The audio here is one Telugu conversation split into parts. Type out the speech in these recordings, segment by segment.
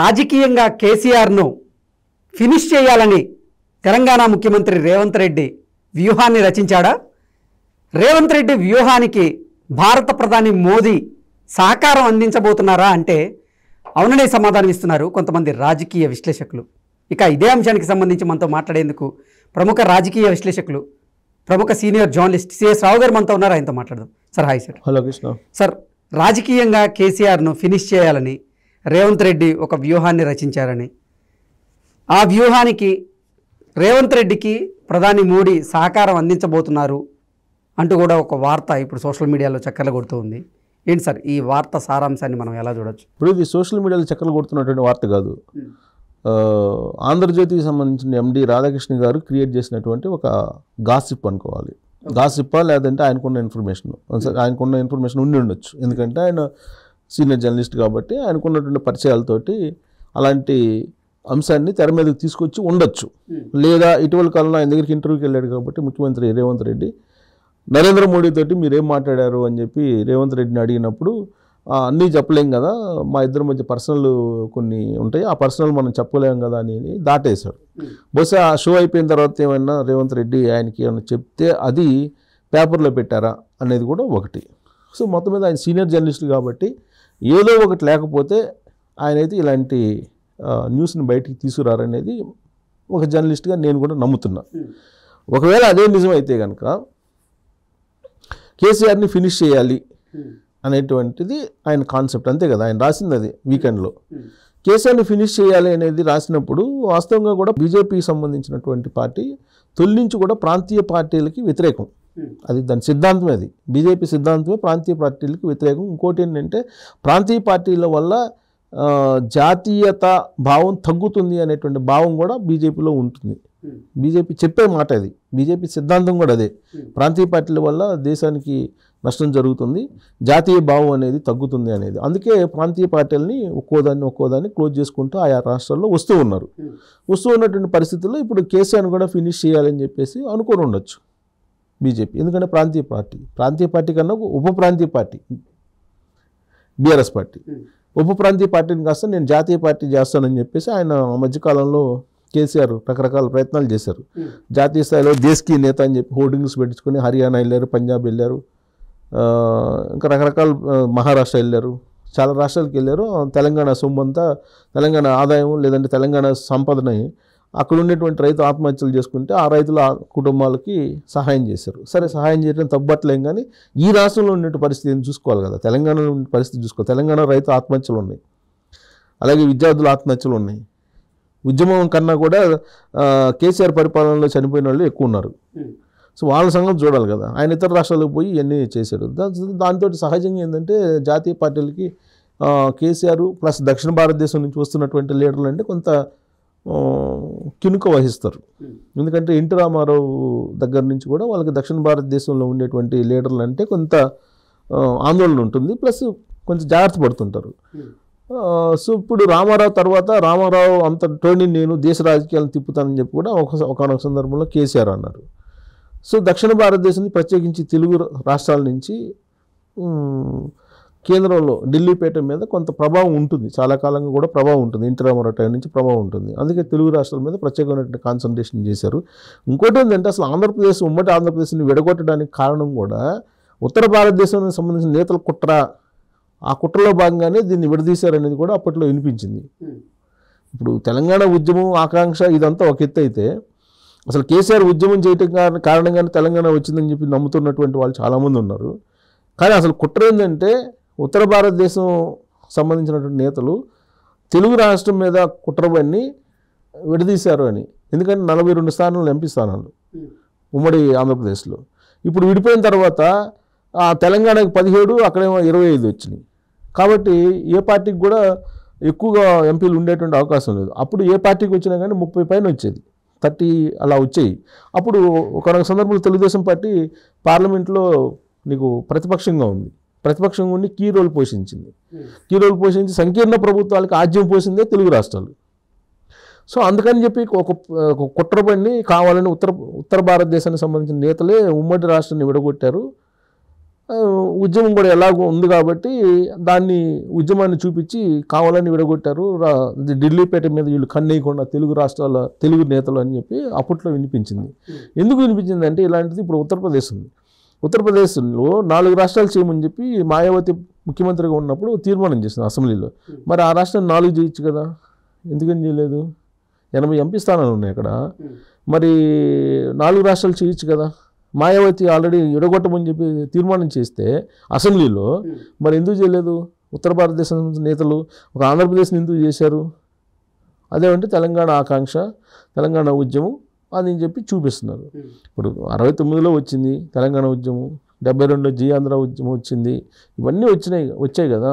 రాజకీయంగా కేసీఆర్ను ఫినిష్ చేయాలని తెలంగాణ ముఖ్యమంత్రి రేవంత్ రెడ్డి వ్యూహాన్ని రచించాడా రేవంత్ రెడ్డి వ్యూహానికి భారత ప్రధాని మోదీ సహకారం అందించబోతున్నారా అంటే అవుననే సమాధానం ఇస్తున్నారు కొంతమంది రాజకీయ విశ్లేషకులు ఇక ఇదే అంశానికి సంబంధించి మనతో మాట్లాడేందుకు ప్రముఖ రాజకీయ విశ్లేషకులు ప్రముఖ సీనియర్ జర్నలిస్ట్ సిఎస్ రావు గారు మనతో ఉన్నారు ఆయనతో మాట్లాడదాం sir hi sir hello Krishna sir రాజకీయంగా కేసీఆర్ను ఫినిష్ చేయాలని రేవంత్ రెడ్డి ఒక వ్యూహాన్ని రచించారని ఆ వ్యూహానికి రేవంత్ రెడ్డికి ప్రధాని మోడీ సహకారం అందించబోతున్నారు అంటూ కూడా ఒక వార్త ఇప్పుడు సోషల్ మీడియాలో చక్కర్లు కొడుతూ ఉంది ఏంటి సార్ ఈ వార్త సారాంశాన్ని మనం ఎలా చూడొచ్చు ఇప్పుడు ఇది సోషల్ మీడియాలో చక్కర్లు కొడుతున్నటువంటి వార్త కాదు ఆంధ్రజ్యోతికి సంబంధించిన ఎండి రాధాకృష్ణ గారు క్రియేట్ చేసినటువంటి ఒక గాసిప్ అనుకోవాలి గాసిప్పా లేదంటే ఆయనకున్న ఇన్ఫర్మేషన్ ఆయనకున్న ఇన్ఫర్మేషన్ ఉండి ఉండొచ్చు ఎందుకంటే ఆయన సీనియర్ జర్నలిస్ట్ కాబట్టి ఆయనకున్నటువంటి పరిచయాలతోటి అలాంటి అంశాన్ని తెర మీదకి తీసుకొచ్చి ఉండొచ్చు hmm. లేదా ఇటీవల కాలంలో ఆయన దగ్గరికి ఇంటర్వ్యూకి వెళ్ళాడు కాబట్టి ముఖ్యమంత్రి రేవంత్ రెడ్డి నరేంద్ర మోడీతోటి మీరేం మాట్లాడారు అని చెప్పి రేవంత్ రెడ్డిని అడిగినప్పుడు అన్నీ చెప్పలేం కదా మా ఇద్దరి మధ్య పర్సనల్ కొన్ని ఉంటాయి ఆ పర్సనల్ మనం చెప్పలేం కదా అని దాటేశాడు hmm. బహుశా ఆ షో అయిపోయిన తర్వాత ఏమైనా రేవంత్ రెడ్డి ఆయనకి ఏమైనా చెప్తే అది పేపర్లో పెట్టారా అనేది కూడా ఒకటి సో మొత్తం మీద ఆయన సీనియర్ జర్నలిస్ట్ కాబట్టి ఏదో ఒకటి లేకపోతే ఆయన అయితే ఇలాంటి న్యూస్ని బయటికి తీసుకురారనేది ఒక జర్నలిస్ట్గా నేను కూడా నమ్ముతున్నా ఒకవేళ అదే నిజమైతే కనుక కేసీఆర్ని ఫినిష్ చేయాలి అనేటువంటిది ఆయన కాన్సెప్ట్ అంతే కదా ఆయన రాసింది అది వీకెండ్లో కేసీఆర్ని ఫినిష్ చేయాలి అనేది రాసినప్పుడు వాస్తవంగా కూడా బీజేపీకి సంబంధించినటువంటి పార్టీ తొలి నుంచి కూడా ప్రాంతీయ పార్టీలకి వ్యతిరేకం అది దాని సిద్ధాంతం అది బీజేపీ సిద్ధాంతమే ప్రాంతీయ పార్టీలకు వ్యతిరేకం ఇంకోటి ఏంటంటే ప్రాంతీయ పార్టీల వల్ల జాతీయత భావం తగ్గుతుంది అనేటువంటి భావం కూడా బీజేపీలో ఉంటుంది బీజేపీ చెప్పే మాట అది బీజేపీ సిద్ధాంతం కూడా అదే ప్రాంతీయ పార్టీల వల్ల దేశానికి నష్టం జరుగుతుంది జాతీయ భావం అనేది తగ్గుతుంది అనేది అందుకే ప్రాంతీయ పార్టీలని ఒక్కోదాన్ని ఒక్కోదాన్ని క్లోజ్ చేసుకుంటూ ఆయా రాష్ట్రాల్లో వస్తూ ఉన్నారు వస్తూ ఉన్నటువంటి పరిస్థితుల్లో ఇప్పుడు కేసీఆర్ని కూడా ఫినిష్ చేయాలని చెప్పేసి అనుకుని ఉండొచ్చు బీజేపీ ఎందుకంటే ప్రాంతీయ పార్టీ ప్రాంతీయ పార్టీ కన్నా ఉప ప్రాంతీయ పార్టీ బీఆర్ఎస్ పార్టీ hmm. ఉప ప్రాంతీయ పార్టీని కాస్త నేను జాతీయ పార్టీ చేస్తానని చెప్పేసి ఆయన మధ్యకాలంలో కేసీఆర్ రకరకాల ప్రయత్నాలు చేశారు hmm. జాతీయ స్థాయిలో దేశకి నేత అని చెప్పి హోర్డింగ్స్ పెట్టించుకొని హర్యానా వెళ్ళారు పంజాబ్ వెళ్ళారు ఇంకా రకరకాల మహారాష్ట్ర వెళ్ళారు చాలా రాష్ట్రాలకు వెళ్ళారు తెలంగాణ సొమ్మంతా తెలంగాణ ఆదాయం లేదంటే తెలంగాణ సంపదని అక్కడ ఉండేటువంటి రైతు ఆత్మహత్యలు చేసుకుంటే ఆ రైతుల కుటుంబాలకి సహాయం చేశారు సరే సహాయం చేయడం తప్పట్లేం కానీ ఈ రాష్ట్రంలో ఉండే పరిస్థితిని చూసుకోవాలి కదా తెలంగాణలో ఉండే పరిస్థితి చూసుకోవాలి తెలంగాణ రైతు ఆత్మహత్యలు ఉన్నాయి అలాగే విద్యార్థుల ఆత్మహత్యలు ఉన్నాయి ఉద్యమం కన్నా కూడా కేసీఆర్ పరిపాలనలో చనిపోయిన వాళ్ళు ఎక్కువ ఉన్నారు సో వాళ్ళ సంగతి చూడాలి కదా ఆయన ఇతర రాష్ట్రాలకు పోయి ఇవన్నీ చేశారు దాంతో సహజంగా ఏంటంటే జాతీయ పార్టీలకి కేసీఆర్ ప్లస్ దక్షిణ భారతదేశం నుంచి వస్తున్నటువంటి లీడర్లు అంటే కొంత కినుక వహిస్తారు ఎందుకంటే ఎన్టీ రామారావు దగ్గర నుంచి కూడా వాళ్ళకి దక్షిణ భారతదేశంలో ఉండేటువంటి లీడర్లు అంటే కొంత ఆందోళన ఉంటుంది ప్లస్ కొంచెం జాగ్రత్త పడుతుంటారు సో ఇప్పుడు రామారావు తర్వాత రామారావు అంత టోని నేను దేశ రాజకీయాలను తిప్పుతానని చెప్పి కూడా ఒక ఒకనొక సందర్భంలో కేసీఆర్ అన్నారు సో దక్షిణ భారతదేశం ప్రత్యేకించి తెలుగు రాష్ట్రాల నుంచి కేంద్రంలో ఢిల్లీపేట మీద కొంత ప్రభావం ఉంటుంది చాలా కాలంగా కూడా ప్రభావం ఉంటుంది టైం నుంచి ప్రభావం ఉంటుంది అందుకే తెలుగు రాష్ట్రాల మీద ప్రత్యేకమైనటువంటి కాన్సన్ట్రేషన్ చేశారు ఇంకోటి ఏంటంటే అసలు ఆంధ్రప్రదేశ్ ఉమ్మడి ఆంధ్రప్రదేశ్ని విడగొట్టడానికి కారణం కూడా ఉత్తర భారతదేశానికి సంబంధించిన నేతల కుట్ర ఆ కుట్రలో భాగంగానే దీన్ని విడదీశారనేది కూడా అప్పట్లో వినిపించింది ఇప్పుడు తెలంగాణ ఉద్యమం ఆకాంక్ష ఇదంతా ఒక ఎత్తు అయితే అసలు కేసీఆర్ ఉద్యమం చేయటం కారణంగానే తెలంగాణ వచ్చిందని చెప్పి నమ్ముతున్నటువంటి వాళ్ళు చాలామంది ఉన్నారు కానీ అసలు కుట్ర ఏంటంటే ఉత్తర భారతదేశం సంబంధించినటువంటి నేతలు తెలుగు రాష్ట్రం మీద కుట్రబడిని విడదీశారు అని ఎందుకంటే నలభై రెండు స్థానాలు ఎంపీ స్థానాలు ఉమ్మడి ఆంధ్రప్రదేశ్లో ఇప్పుడు విడిపోయిన తర్వాత తెలంగాణకి పదిహేడు అక్కడేమో ఇరవై ఐదు వచ్చినాయి కాబట్టి ఏ పార్టీకి కూడా ఎక్కువగా ఎంపీలు ఉండేటువంటి అవకాశం లేదు అప్పుడు ఏ పార్టీకి వచ్చినా కానీ ముప్పై పైన వచ్చేది థర్టీ అలా వచ్చాయి అప్పుడు ఒక సందర్భంలో తెలుగుదేశం పార్టీ పార్లమెంట్లో నీకు ప్రతిపక్షంగా ఉంది ప్రతిపక్షం ఉండి కీ రోల్ పోషించింది hmm. కీ రోల్ పోషించి సంకీర్ణ ప్రభుత్వాలకు ఆజ్యం పోసిందే తెలుగు రాష్ట్రాలు సో అందుకని చెప్పి ఒక కుట్రబండి కావాలని ఉత్తర ఉత్తర భారతదేశానికి సంబంధించిన నేతలే ఉమ్మడి రాష్ట్రాన్ని విడగొట్టారు ఉద్యమం కూడా ఎలాగో ఉంది కాబట్టి దాన్ని ఉద్యమాన్ని చూపించి కావాలని విడగొట్టారు ఢిల్లీపేట మీద వీళ్ళు కన్నేయకుండా తెలుగు రాష్ట్రాల తెలుగు నేతలు అని చెప్పి అప్పట్లో వినిపించింది hmm. ఎందుకు వినిపించింది అంటే ఇలాంటిది ఇప్పుడు ఉత్తరప్రదేశ్ ఉంది ఉత్తరప్రదేశ్లో నాలుగు రాష్ట్రాలు చేయమని చెప్పి మాయావతి ముఖ్యమంత్రిగా ఉన్నప్పుడు తీర్మానం చేసింది అసెంబ్లీలో మరి ఆ రాష్ట్రం నాలుగు చేయొచ్చు కదా ఎందుకని చేయలేదు ఎనభై ఎంపీ స్థానాలు ఉన్నాయి అక్కడ మరి నాలుగు రాష్ట్రాలు చేయొచ్చు కదా మాయావతి ఆల్రెడీ ఎడగొట్టమని చెప్పి తీర్మానం చేస్తే అసెంబ్లీలో మరి ఎందుకు చేయలేదు ఉత్తర భారతదేశం నేతలు ఒక ఆంధ్రప్రదేశ్ని ఎందుకు చేశారు అదేమంటే తెలంగాణ ఆకాంక్ష తెలంగాణ ఉద్యమం అని చెప్పి చూపిస్తున్నారు hmm. ఇప్పుడు అరవై తొమ్మిదిలో వచ్చింది తెలంగాణ ఉద్యమం డెబ్బై రెండులో జీ ఆంధ్ర ఉద్యమం వచ్చింది ఇవన్నీ వచ్చినాయి వచ్చాయి కదా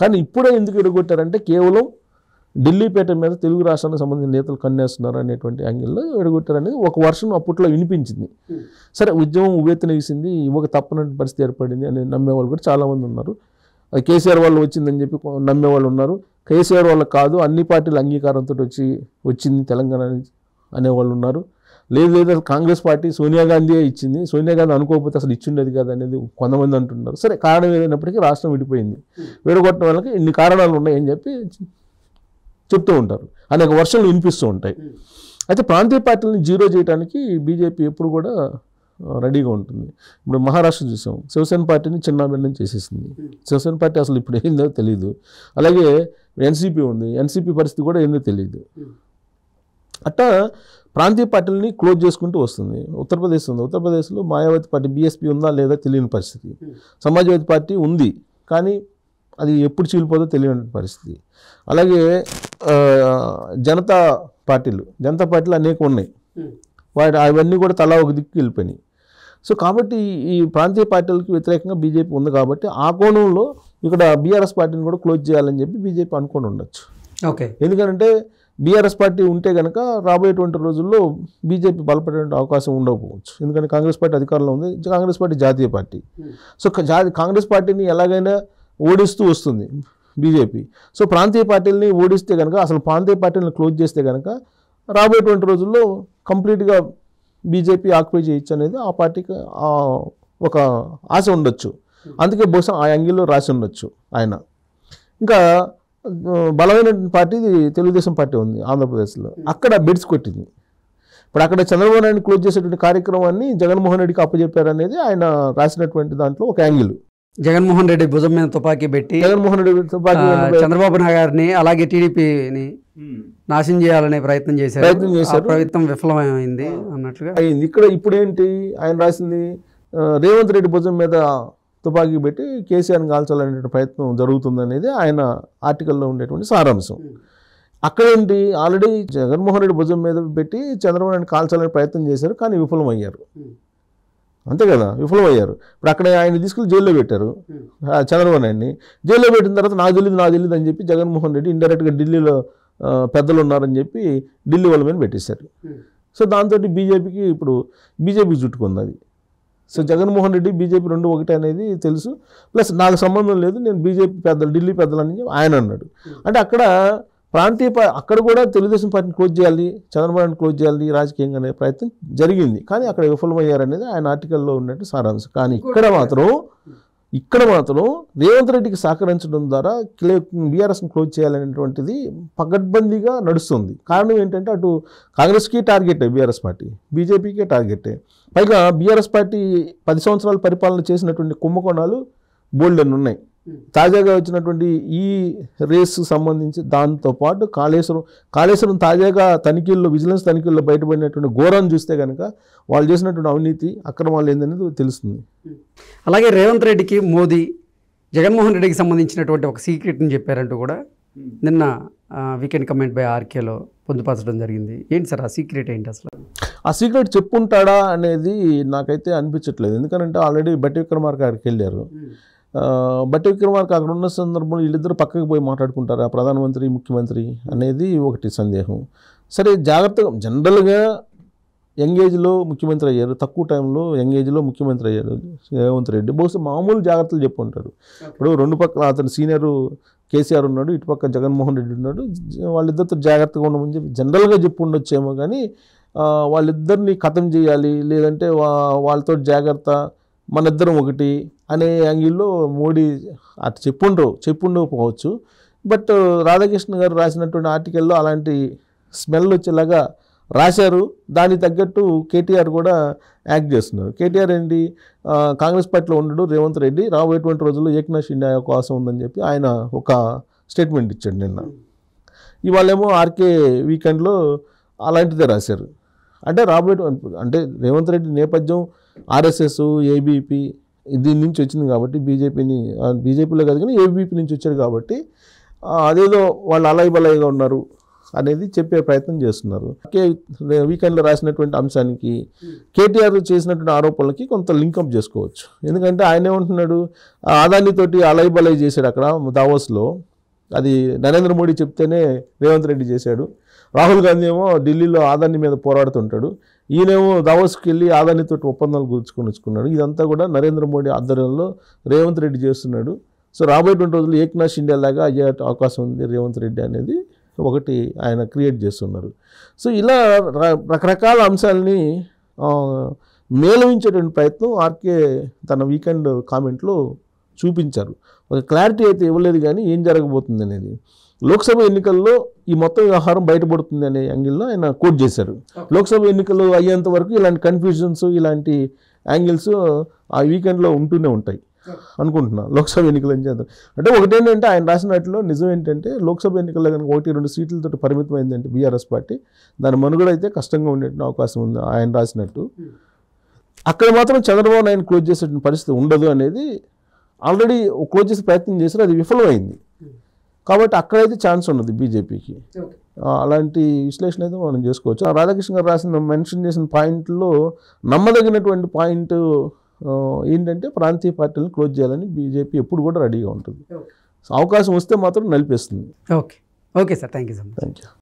కానీ ఇప్పుడే ఎందుకు ఎడగొట్టారంటే కేవలం ఢిల్లీపేట మీద తెలుగు రాష్ట్రానికి సంబంధించిన నేతలు కన్నేస్తున్నారు అనేటువంటి యాంగిల్లో ఎడగొట్టారనేది ఒక వర్షం అప్పట్లో వినిపించింది hmm. సరే ఉద్యమం వేసింది ఒక తప్పనటువంటి పరిస్థితి ఏర్పడింది అని నమ్మేవాళ్ళు కూడా చాలామంది ఉన్నారు అది కేసీఆర్ వాళ్ళు వచ్చిందని చెప్పి నమ్మేవాళ్ళు ఉన్నారు కేసీఆర్ వాళ్ళకి కాదు అన్ని పార్టీల అంగీకారంతో వచ్చి వచ్చింది తెలంగాణ అనేవాళ్ళు ఉన్నారు లేదు లేదు కాంగ్రెస్ పార్టీ సోనియా గాంధీయే ఇచ్చింది సోనియా గాంధీ అనుకోకపోతే అసలు ఇచ్చిండేది కదా అనేది కొంతమంది అంటున్నారు సరే కారణం ఏదైనప్పటికీ రాష్ట్రం విడిపోయింది విడగొట్టడం వాళ్ళకి ఇన్ని కారణాలు ఉన్నాయని చెప్పి చెప్తూ ఉంటారు అనేక వర్షాలు వినిపిస్తూ ఉంటాయి అయితే ప్రాంతీయ పార్టీలను జీరో చేయడానికి బీజేపీ ఎప్పుడు కూడా రెడీగా ఉంటుంది ఇప్పుడు మహారాష్ట్ర చూసాం శివసేన పార్టీని చిన్నాభిన్నం చేసేసింది శివసేన పార్టీ అసలు ఇప్పుడు ఏందో తెలియదు అలాగే ఎన్సీపీ ఉంది ఎన్సీపీ పరిస్థితి కూడా ఏందో తెలియదు అట్టా ప్రాంతీయ పార్టీలని క్లోజ్ చేసుకుంటూ వస్తుంది ఉత్తరప్రదేశ్ ఉంది ఉత్తరప్రదేశ్లో మాయావతి పార్టీ బీఎస్పీ ఉందా లేదా తెలియని పరిస్థితి సమాజ్వాదీ పార్టీ ఉంది కానీ అది ఎప్పుడు చీలిపోదో తెలియని పరిస్థితి అలాగే జనతా పార్టీలు జనతా పార్టీలు అనేక ఉన్నాయి వాటి అవన్నీ కూడా తలా ఒక దిక్కు వెళ్ళిపోయినాయి సో కాబట్టి ఈ ప్రాంతీయ పార్టీలకు వ్యతిరేకంగా బీజేపీ ఉంది కాబట్టి ఆ కోణంలో ఇక్కడ బీఆర్ఎస్ పార్టీని కూడా క్లోజ్ చేయాలని చెప్పి బీజేపీ అనుకుని ఉండొచ్చు ఓకే ఎందుకంటే బీఆర్ఎస్ పార్టీ ఉంటే కనుక రాబోయేటువంటి రోజుల్లో బీజేపీ బలపడే అవకాశం ఉండకపోవచ్చు ఎందుకంటే కాంగ్రెస్ పార్టీ అధికారంలో ఉంది కాంగ్రెస్ పార్టీ జాతీయ పార్టీ hmm. సో కాంగ్రెస్ పార్టీని ఎలాగైనా ఓడిస్తూ వస్తుంది బీజేపీ సో ప్రాంతీయ పార్టీలని ఓడిస్తే కనుక అసలు ప్రాంతీయ పార్టీలను క్లోజ్ చేస్తే కనుక రాబోయేటువంటి రోజుల్లో కంప్లీట్గా బీజేపీ ఆక్యుపై చేయొచ్చు అనేది ఆ పార్టీకి ఒక ఆశ ఉండొచ్చు hmm. అందుకే బహుశా ఆ యాంగిల్లో రాసి ఉండొచ్చు ఆయన ఇంకా బలమైన పార్టీ తెలుగుదేశం పార్టీ ఉంది ఆంధ్రప్రదేశ్లో hmm. అక్కడ బిడ్స్ కొట్టింది ఇప్పుడు అక్కడ చంద్రబాబు నాయుడు క్లోజ్ చేసేటువంటి కార్యక్రమాన్ని జగన్మోహన్ రెడ్డికి అప్పచెప్పారనేది ఆయన రాసినటువంటి దాంట్లో ఒక యాంగిల్ జగన్మోహన్ రెడ్డి భుజం మీద తుపాకీ పెట్టి జగన్మోహన్ రెడ్డి తుపాకీ చంద్రబాబు గారిని అలాగే టీడీపీని hmm. నాశనం చేయాలనే ప్రయత్నం చేశారు ప్రయత్నం చేశారు ప్రయత్నం విఫలమైంది అన్నట్లుగా అయింది ఇక్కడ ఇప్పుడు ఏంటి ఆయన రాసింది రేవంత్ రెడ్డి భుజం మీద తుపాకీ పెట్టి కేసీఆర్ని కాల్చాలనే ప్రయత్నం జరుగుతుందనేది ఆయన ఆర్టికల్లో ఉండేటువంటి సారాంశం అక్కడేంటి ఆల్రెడీ జగన్మోహన్ రెడ్డి భుజం మీద పెట్టి చంద్రబాబు నాయుడు కాల్చాలని ప్రయత్నం చేశారు కానీ విఫలమయ్యారు అంతే కదా విఫలమయ్యారు ఇప్పుడు అక్కడ ఆయన తీసుకుని జైల్లో పెట్టారు చంద్రబాబు నాయుడిని జైల్లో పెట్టిన తర్వాత నాకు తెలియదు నాకు తెలియదు అని చెప్పి జగన్మోహన్ రెడ్డి ఇండైరెక్ట్గా ఢిల్లీలో పెద్దలు ఉన్నారని చెప్పి ఢిల్లీ వాళ్ళ మీద పెట్టేశారు సో దాంతో బీజేపీకి ఇప్పుడు బీజేపీకి చుట్టుకుంది అది సో జగన్మోహన్ రెడ్డి బీజేపీ రెండు ఒకటి అనేది తెలుసు ప్లస్ నాకు సంబంధం లేదు నేను బీజేపీ పెద్దలు ఢిల్లీ పెద్దలు అని ఆయన అన్నాడు అంటే అక్కడ ప్రాంతీయ అక్కడ కూడా తెలుగుదేశం పార్టీని క్లోజ్ చేయాలి చంద్రబాబు క్లోజ్ చేయాలి రాజకీయంగా అనే ప్రయత్నం జరిగింది కానీ అక్కడ విఫలమయ్యారనేది ఆయన ఆర్టికల్లో ఉన్నట్టు సారాంశం కానీ ఇక్కడ మాత్రం ఇక్కడ మాత్రం రేవంత్ రెడ్డికి సహకరించడం ద్వారా క్లే బీఆర్ఎస్ని క్లోజ్ చేయాలనేటువంటిది పగడ్బందీగా నడుస్తుంది కారణం ఏంటంటే అటు కాంగ్రెస్కి టార్గెటే బీఆర్ఎస్ పార్టీ బీజేపీకే టార్గెటే పైగా బీఆర్ఎస్ పార్టీ పది సంవత్సరాలు పరిపాలన చేసినటువంటి కుంభకోణాలు బోల్డెన్ ఉన్నాయి తాజాగా వచ్చినటువంటి ఈ రేస్కు సంబంధించి దాంతో పాటు కాళేశ్వరం కాళేశ్వరం తాజాగా తనిఖీల్లో విజిలెన్స్ తనిఖీల్లో బయటపడినటువంటి ఘోరాన్ని చూస్తే కనుక వాళ్ళు చేసినటువంటి అవినీతి అక్రమాలు ఏందనేది తెలుస్తుంది అలాగే రేవంత్ రెడ్డికి మోదీ జగన్మోహన్ రెడ్డికి సంబంధించినటువంటి ఒక సీక్రెట్ని చెప్పారంటూ కూడా నిన్న వీకెండ్ కమెంట్ బై ఆర్కేలో పొందుపరచడం జరిగింది ఏంటి సార్ ఆ సీక్రెట్ ఏంటి అసలు ఆ సీక్రెట్ చెప్పుంటాడా అనేది నాకైతే అనిపించట్లేదు ఎందుకంటే ఆల్రెడీ బట్టి విక్రమార్ గారికి వెళ్ళారు బట్టి విక్రమార్క అక్కడ ఉన్న సందర్భంలో వీళ్ళిద్దరు పక్కకు పోయి మాట్లాడుకుంటారా ప్రధానమంత్రి ముఖ్యమంత్రి అనేది ఒకటి సందేహం సరే జాగ్రత్తగా జనరల్గా ఏజ్లో ముఖ్యమంత్రి అయ్యారు తక్కువ టైంలో ఏజ్లో ముఖ్యమంత్రి అయ్యారు రేవంత్ రెడ్డి బహుశా మామూలు జాగ్రత్తలు చెప్పుంటారు ఇప్పుడు రెండు పక్కల అతని సీనియర్ కేసీఆర్ ఉన్నాడు ఇటుపక్క జగన్మోహన్ రెడ్డి ఉన్నాడు వాళ్ళిద్దరితో జాగ్రత్తగా ఉండమని చెప్పి జనరల్గా చెప్పు ఉండొచ్చేమో కానీ వాళ్ళిద్దరిని ఖతం చేయాలి లేదంటే వాళ్ళతో జాగ్రత్త మన ఇద్దరం ఒకటి అనే యాంగిల్లో మోడీ అటు చెప్పుండ్రు చెప్పుండకపోవచ్చు బట్ రాధాకృష్ణ గారు రాసినటువంటి ఆర్టికల్లో అలాంటి స్మెల్ వచ్చేలాగా రాశారు దానికి తగ్గట్టు కేటీఆర్ కూడా యాక్ట్ చేస్తున్నారు కేటీఆర్ ఏంటి కాంగ్రెస్ పార్టీలో ఉండడు రేవంత్ రెడ్డి రాబోయేటువంటి రోజుల్లో ఏక్నాథ్ షిండే అవకాశం ఉందని చెప్పి ఆయన ఒక స్టేట్మెంట్ ఇచ్చాడు నిన్న ఇవాళేమో ఆర్కే వీకెండ్లో అలాంటిదే రాశారు అంటే రాబోయే అంటే రేవంత్ రెడ్డి నేపథ్యం ఆర్ఎస్ఎస్ ఏబీపీ దీని నుంచి వచ్చింది కాబట్టి బీజేపీని బీజేపీలో కాదు కానీ ఏబీపీ నుంచి వచ్చారు కాబట్టి అదేదో వాళ్ళు అలాయి బలాయిగా ఉన్నారు అనేది చెప్పే ప్రయత్నం చేస్తున్నారు కే వీకెండ్లో రాసినటువంటి అంశానికి కేటీఆర్ చేసినటువంటి ఆరోపణలకి కొంత లింకప్ చేసుకోవచ్చు ఎందుకంటే ఆయన ఏమంటున్నాడు అదానితోటి అలై బలై చేశాడు అక్కడ దావోస్లో అది నరేంద్ర మోడీ చెప్తేనే రేవంత్ రెడ్డి చేశాడు రాహుల్ గాంధీ ఏమో ఢిల్లీలో ఆదాని మీద పోరాడుతుంటాడు ఈయనేమో దావోస్కి వెళ్ళి ఆదానితో ఒప్పందాలు గుర్చుకొని వచ్చుకున్నాడు ఇదంతా కూడా నరేంద్ర మోడీ ఆధ్వర్యంలో రేవంత్ రెడ్డి చేస్తున్నాడు సో రాబోయేటువంటి రోజులు ఏక్నాష్ ఇండియా లాగా అయ్యే అవకాశం ఉంది రేవంత్ రెడ్డి అనేది ఒకటి ఆయన క్రియేట్ చేస్తున్నారు సో ఇలా రకరకాల అంశాలని మేలవించేటువంటి ప్రయత్నం ఆర్కే తన వీకెండ్ కామెంట్లో చూపించారు ఒక క్లారిటీ అయితే ఇవ్వలేదు కానీ ఏం జరగబోతుంది అనేది లోక్సభ ఎన్నికల్లో ఈ మొత్తం వ్యవహారం బయటపడుతుంది అనే యాంగిల్లో ఆయన కోట్ చేశారు లోక్సభ ఎన్నికలు అయ్యేంత వరకు ఇలాంటి కన్ఫ్యూజన్స్ ఇలాంటి యాంగిల్స్ ఆ వీకెండ్లో ఉంటూనే ఉంటాయి అనుకుంటున్నాను లోక్సభ ఎన్నికలు ఏం చేద్దాం అంటే ఒకటేంటంటే ఆయన రాసిన వాటిలో నిజం ఏంటంటే లోక్సభ ఎన్నికల్లో కనుక ఒకటి రెండు సీట్లతో పరిమితమైందంటే బీఆర్ఎస్ పార్టీ దాని మనుగడ అయితే కష్టంగా ఉండే అవకాశం ఉంది ఆయన రాసినట్టు అక్కడ మాత్రం చంద్రబాబు నాయుడు క్లోజ్ చేసేటువంటి పరిస్థితి ఉండదు అనేది ఆల్రెడీ క్లోజ్ చేసే ప్రయత్నం చేశారు అది విఫలమైంది కాబట్టి అక్కడైతే ఛాన్స్ ఉన్నది బీజేపీకి అలాంటి విశ్లేషణ అయితే మనం చేసుకోవచ్చు రాధాకృష్ణ గారు రాసిన మెన్షన్ చేసిన పాయింట్లో నమ్మదగినటువంటి పాయింట్ ఏంటంటే ప్రాంతీయ పార్టీలను క్లోజ్ చేయాలని బీజేపీ ఎప్పుడు కూడా రెడీగా ఉంటుంది అవకాశం వస్తే మాత్రం నలిపేస్తుంది okay okay sir thank you sir thank you